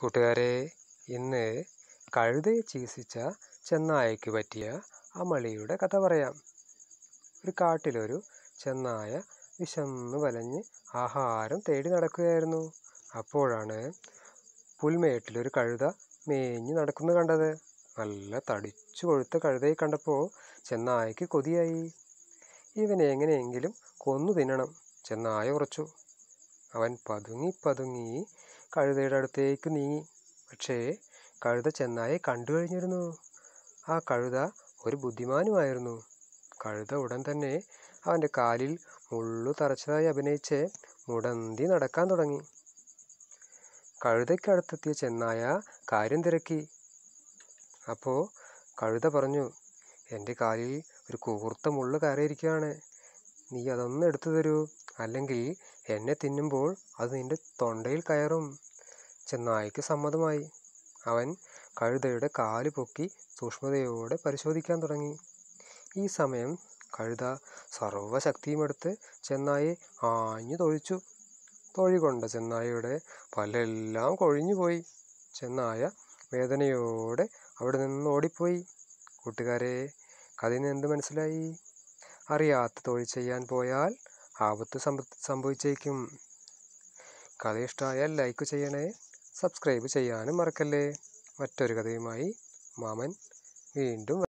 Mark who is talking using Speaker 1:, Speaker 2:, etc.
Speaker 1: കൂട്ടുകാരെ ഇന്ന് കഴുതയെ ചീസിച്ച ചെന്നായയ്ക്ക് പറ്റിയ അമളിയുടെ കഥ പറയാം ഒരു കാട്ടിലൊരു ചെന്നായ വിശന്ന് വലഞ്ഞ് ആഹാരം തേടി നടക്കുകയായിരുന്നു അപ്പോഴാണ് പുൽമേട്ടിലൊരു കഴുത മേഞ്ഞ് നടക്കുന്നത് കണ്ടത് നല്ല തടിച്ചു കൊഴുത്ത കഴുതയെ കണ്ടപ്പോൾ ചെന്നായയ്ക്ക് കൊതിയായി ഇവനെ എങ്ങനെയെങ്കിലും കൊന്നു തിന്നണം ചെന്നായ ഉറച്ചു അവൻ പതുങ്ങി പതുങ്ങി കഴുതയുടെ അടുത്തേക്ക് നീങ്ങി പക്ഷേ കഴുത ചെന്നായി കണ്ടു കഴിഞ്ഞിരുന്നു ആ കഴുത ഒരു ബുദ്ധിമാനുമായിരുന്നു കഴുത ഉടൻ തന്നെ അവൻ്റെ കാലിൽ മുള്ളു തറച്ചതായി അഭിനയിച്ച് മുടന്തി നടക്കാൻ തുടങ്ങി കഴുതയ്ക്കടുത്തെത്തിയ ചെന്നായ കാര്യം തിരക്കി അപ്പോൾ കഴുത പറഞ്ഞു എൻ്റെ കാലിൽ ഒരു കൂർത്ത മുള്ളു കയറിയിരിക്കുകയാണ് നീ അതൊന്ന് എടുത്തു തരൂ അല്ലെങ്കിൽ എന്നെ തിന്നുമ്പോൾ അത് നിന്റെ തൊണ്ടയിൽ കയറും ചെന്നായിക്ക് സമ്മതമായി അവൻ കഴുതയുടെ കാല് പൊക്കി സൂക്ഷ്മതയോടെ പരിശോധിക്കാൻ തുടങ്ങി ഈ സമയം കഴുത സർവശക്തിയുമെടുത്ത് ചെന്നായി ആഞ്ഞു തൊഴിച്ചു തൊഴികൊണ്ട ചെന്നായിയുടെ പല്ലെല്ലാം കൊഴിഞ്ഞുപോയി ചെന്നായ വേദനയോടെ അവിടെ നിന്ന് ഓടിപ്പോയി കൂട്ടുകാരെ കഥയിൽ നിന്ന് എന്ത് മനസ്സിലായി അറിയാത്ത തൊഴിൽ ചെയ്യാൻ പോയാൽ ആപത്ത് സംഭവിച്ചേക്കും കഥ ഇഷ്ടമായാൽ ലൈക്ക് ചെയ്യണേ സബ്സ്ക്രൈബ് ചെയ്യാനും മറക്കല്ലേ മറ്റൊരു കഥയുമായി മാമൻ വീണ്ടും